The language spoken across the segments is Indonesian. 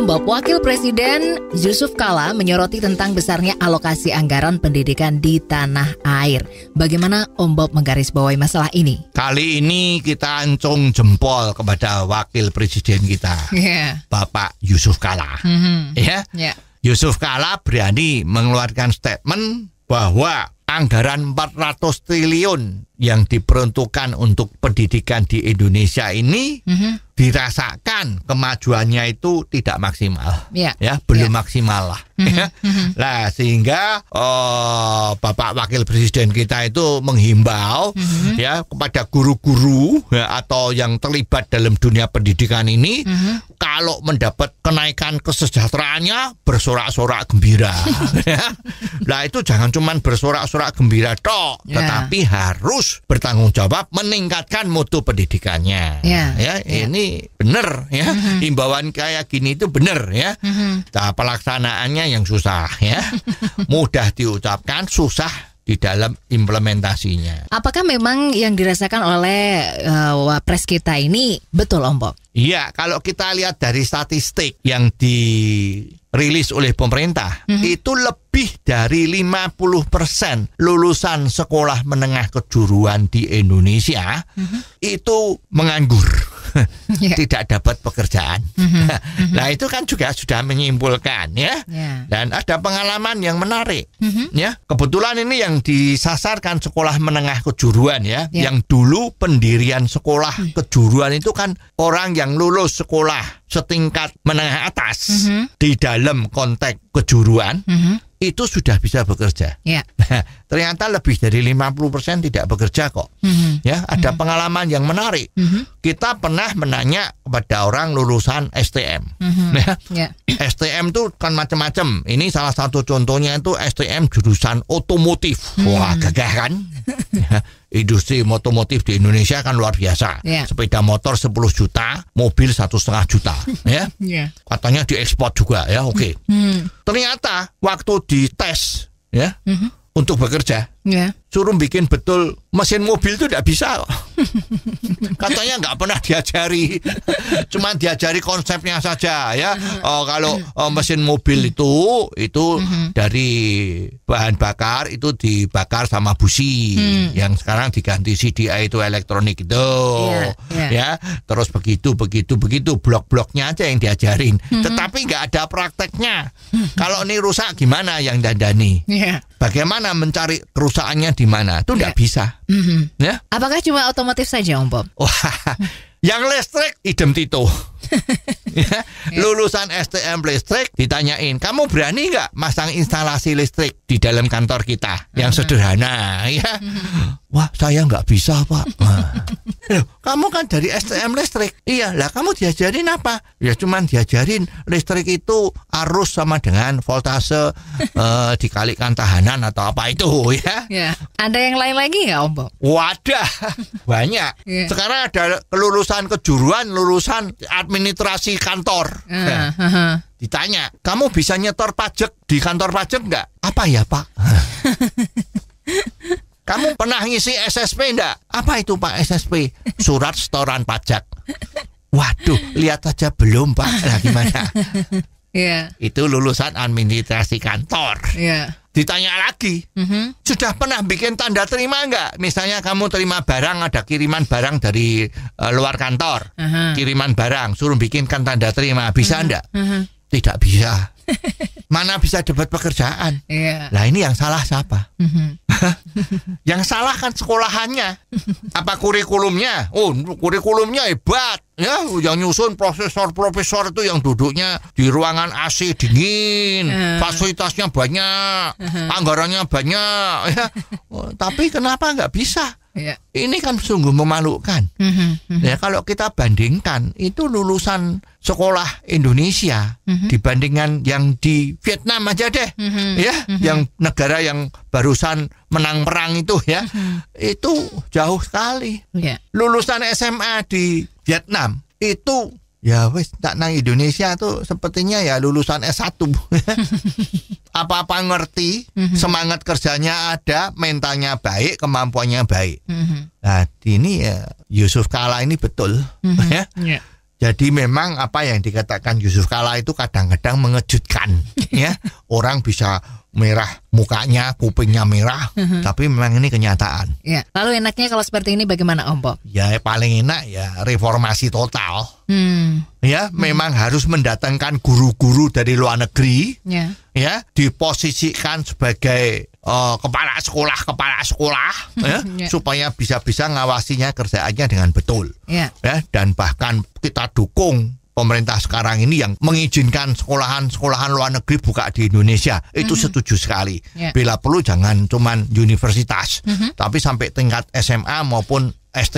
Ombak Wakil Presiden Yusuf Kala menyoroti tentang besarnya alokasi anggaran pendidikan di tanah air. Bagaimana Om Bob menggarisbawahi masalah ini? Kali ini kita ancung jempol kepada Wakil Presiden kita, yeah. Bapak Yusuf Kala. Mm -hmm. Ya, yeah. Yusuf Kala berani mengeluarkan statement bahwa anggaran 400 triliun yang diperuntukkan untuk pendidikan di Indonesia ini mm -hmm. dirasakan kemajuannya itu tidak maksimal, yeah. ya belum yeah. maksimal lah. Mm -hmm. ya. Nah sehingga oh, Bapak Wakil Presiden kita itu menghimbau mm -hmm. ya kepada guru-guru ya, atau yang terlibat dalam dunia pendidikan ini, mm -hmm. kalau mendapat kenaikan kesejahteraannya bersorak-sorak gembira. ya. Nah itu jangan cuma bersorak-sorak gembira toh, yeah. tetapi harus bertanggung jawab meningkatkan mutu pendidikannya. Ya, ya, ya. ini benar ya. Mm-hmm. kayak gini itu benar ya. Mm-hmm. Nah, pelaksanaannya yang susah ya. Mudah diucapkan, susah di dalam implementasinya. Apakah memang yang dirasakan oleh uh, wapres kita ini betul, Om Bob? Iya, kalau kita lihat dari statistik yang di rilis oleh pemerintah mm -hmm. itu lebih dari 50% lulusan sekolah menengah kejuruan di Indonesia mm -hmm. itu menganggur yeah. tidak dapat pekerjaan. Mm-hmm. Nah itu kan juga sudah menyimpulkan ya. Yeah. Dan ada pengalaman yang menarik mm-hmm. ya. Kebetulan ini yang disasarkan sekolah menengah kejuruan ya. Yeah. Yang dulu pendirian sekolah mm-hmm. kejuruan itu kan orang yang lulus sekolah setingkat menengah atas mm-hmm. di dalam konteks kejuruan. Mm-hmm itu sudah bisa bekerja. Yeah. Iya. ternyata lebih dari 50% tidak bekerja kok. Mm -hmm. Ya, ada mm -hmm. pengalaman yang menarik. Mm -hmm. Kita pernah menanya kepada orang lulusan STM. Mm -hmm. ya. yeah. STM itu kan macam-macam. Ini salah satu contohnya itu STM jurusan otomotif. Mm -hmm. Wah, gagah kan? ya. Industri otomotif di Indonesia kan luar biasa. Yeah. Sepeda motor 10 juta, mobil satu setengah juta, ya. Yeah. Katanya diekspor juga, ya, oke. Okay. Mm -hmm. Ternyata waktu dites, ya. Mm -hmm untuk bekerja. Yeah. Suruh bikin betul mesin mobil itu tidak bisa. Katanya nggak pernah diajari, cuma diajari konsepnya saja ya. Oh kalau oh, mesin mobil itu itu mm-hmm. dari bahan bakar itu dibakar sama busi mm. yang sekarang diganti CDI itu elektronik itu yeah, yeah. ya. Terus begitu begitu begitu blok-bloknya aja yang diajarin, mm-hmm. tetapi nggak ada prakteknya. Mhm. Kalau ini rusak gimana yang dandani? Yeah bagaimana mencari kerusakannya di mana itu tidak ya. bisa mm-hmm. ya apakah cuma otomotif saja om Bob Wah, yang listrik idem Tito ya? ya, lulusan STM listrik ditanyain kamu berani nggak masang instalasi listrik di dalam kantor kita yang mhm. sederhana ya mhm. Wah, saya nggak bisa, Pak. Nah. Loh, kamu kan dari STM listrik. Iya, lah kamu diajarin apa? Ya cuman diajarin listrik itu arus sama dengan voltase eh, dikalikan tahanan atau apa itu ya. ya. Ada yang lain lagi nggak, Om Bob? Wadah, banyak. ya. Sekarang ada kelulusan kejuruan, lulusan administrasi kantor. Ah, ya. Ditanya, kamu bisa nyetor pajak di kantor pajak nggak? Apa ya, Pak? Kamu pernah ngisi SSP enggak? Apa itu Pak SSP? Surat setoran pajak. Waduh, lihat aja belum Pak. Lah gimana? Yeah. Itu lulusan administrasi kantor. Yeah. Ditanya lagi, mm -hmm. sudah pernah bikin tanda terima enggak? Misalnya kamu terima barang, ada kiriman barang dari uh, luar kantor, uh -huh. kiriman barang, suruh bikinkan tanda terima, bisa uh mhm. -huh. enggak? Uh mhm. -huh. Tidak bisa. mana bisa dapat pekerjaan? Yeah. Iya. Nah ini yang salah siapa? Mm -hmm. yang salah kan sekolahannya, apa kurikulumnya? Oh kurikulumnya hebat, ya yang nyusun profesor-profesor itu yang duduknya di ruangan AC dingin, uh. fasilitasnya banyak, uh -huh. anggarannya banyak, ya. Oh, tapi kenapa nggak bisa? Ya. Ini kan sungguh memalukan. Mm-hmm, mm-hmm. Ya kalau kita bandingkan itu lulusan sekolah Indonesia mm-hmm. dibandingkan yang di Vietnam aja deh, mm-hmm. ya, mm-hmm. yang negara yang barusan menang perang itu ya, mm-hmm. itu jauh sekali. Yeah. Lulusan SMA di Vietnam itu Ya wes tak nang Indonesia tuh sepertinya ya lulusan S1. Apa-apa ngerti, mm-hmm. semangat kerjanya ada, mentalnya baik, kemampuannya baik. Mm-hmm. Nah, ini ya Yusuf Kala ini betul mm-hmm. ya. Yeah. Jadi memang apa yang dikatakan Yusuf Kala itu kadang-kadang mengejutkan ya. Orang bisa merah mukanya, kupingnya merah, uh mhm. -huh. tapi memang ini kenyataan. Ya. Lalu enaknya kalau seperti ini bagaimana Om Bob? Ya paling enak ya reformasi total. Hmm. Ya, hmm. memang harus mendatangkan guru-guru dari luar negeri. Ya. Ya, diposisikan sebagai uh, kepala sekolah, kepala sekolah ya, ya. supaya bisa-bisa ngawasinya kerjaannya dengan betul. Ya. ya, dan bahkan kita dukung pemerintah sekarang ini yang mengizinkan sekolahan-sekolahan luar negeri buka di Indonesia itu mm -hmm. setuju sekali. Yeah. Bila perlu jangan cuman universitas, mm -hmm. tapi sampai tingkat SMA maupun ST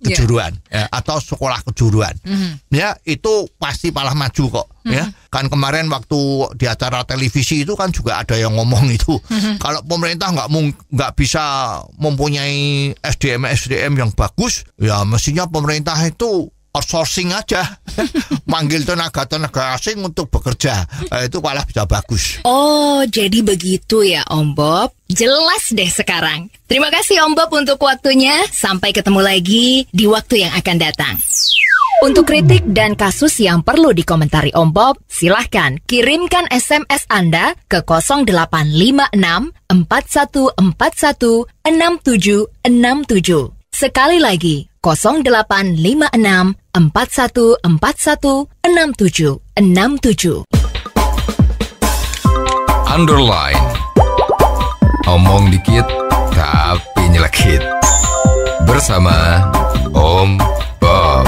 kejuruan yeah. ya, atau sekolah kejuruan mm-hmm. ya itu pasti malah maju kok ya. mm-hmm. ya kan kemarin waktu di acara televisi itu kan juga ada yang ngomong itu mm-hmm. kalau pemerintah nggak nggak bisa mempunyai SDM SDM yang bagus ya mestinya pemerintah itu outsourcing aja manggil tenaga-tenaga asing untuk bekerja. Eh, itu malah bisa bagus. Oh, jadi begitu ya Om Bob. Jelas deh sekarang. Terima kasih Om Bob untuk waktunya. Sampai ketemu lagi di waktu yang akan datang. Untuk kritik dan kasus yang perlu dikomentari Om Bob, silahkan kirimkan SMS Anda ke 0856 4141 6767. Sekali lagi, 0856 41416767. Underline. Omong dikit tapi nyelekit. Bersama Om Bob.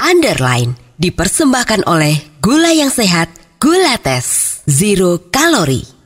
Underline dipersembahkan oleh Gula yang sehat, Gula Tes, zero kalori.